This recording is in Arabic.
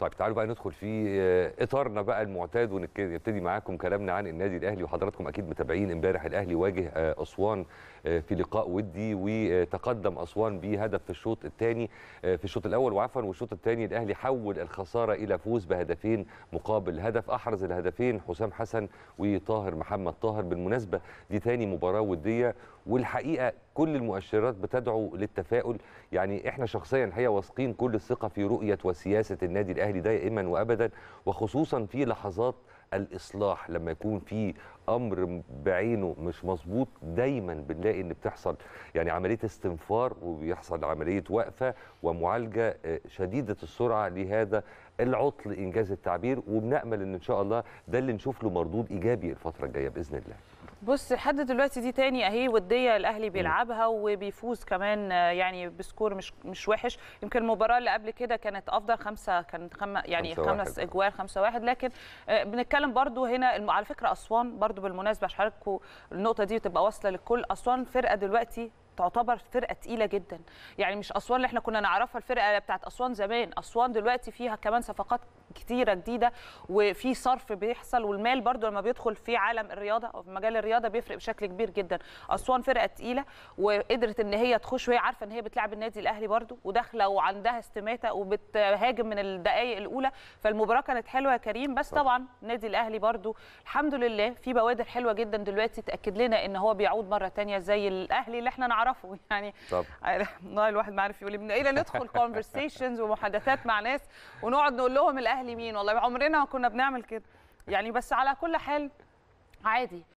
طيب تعالوا بقى ندخل في آه، اطارنا بقى المعتاد ونبتدي معاكم كلامنا عن النادي الاهلي وحضراتكم اكيد متابعين امبارح الاهلي واجه آه، اسوان آه، في لقاء ودي وتقدم اسوان بهدف في الشوط الثاني في الشوط الاول وعفوا والشوط الثاني الاهلي حول الخساره الى فوز بهدفين مقابل هدف احرز الهدفين حسام حسن وطاهر محمد طاهر بالمناسبه دي ثاني مباراه وديه والحقيقه كل المؤشرات بتدعو للتفاؤل يعني احنا شخصيا الحقيقه واثقين كل الثقه في رؤيه وسياسه النادي الاهلي الاهلي دائما وابدا وخصوصا في لحظات الاصلاح لما يكون في امر بعينه مش مظبوط دايما بنلاقي ان بتحصل يعني عمليه استنفار وبيحصل عمليه وقفه ومعالجه آه، شديده السرعه لهذا العطل انجاز التعبير وبنامل ان ان شاء الله ده اللي نشوف له مردود ايجابي الفتره الجايه باذن الله بص لحد دلوقتي دي تاني اهي وديه الاهلي بيلعبها وبيفوز كمان آه، يعني بسكور مش مش وحش يمكن المباراه اللي قبل كده كانت افضل خمسه كانت خم يعني خمس اجوال خمسة واحد لكن آه، بنتكلم برضو هنا على فكره اسوان برضو بالمناسبه هشارككم النقطه دي وتبقى واصله للكل اسوان فرقه دلوقتي تعتبر فرقه تقيله جدا يعني مش اسوان اللي احنا كنا نعرفها الفرقه بتاعت اسوان زمان اسوان دلوقتي فيها كمان صفقات كتيره جديده وفي صرف بيحصل والمال برضو لما بيدخل في عالم الرياضه او في مجال الرياضه بيفرق بشكل كبير جدا اسوان فرقه تقيله وقدرت ان هي تخش وهي عارفه ان هي بتلعب النادي الاهلي برضو وداخله وعندها استماته وبتهاجم من الدقائق الاولى فالمباراه كانت حلوه يا كريم بس طبعا النادي الاهلي برضو الحمد لله في بوادر حلوه جدا دلوقتي تاكد لنا ان هو بيعود مره تانية زي الاهلي اللي احنا نعرفه يعني والله الواحد ما عارف يقول إيه. من ايه ندخل كونفرسيشنز ومحادثات مع ناس ونقعد نقول لهم الاهلي الاهلي مين والله عمرنا ما كنا بنعمل كده يعني بس على كل حال عادي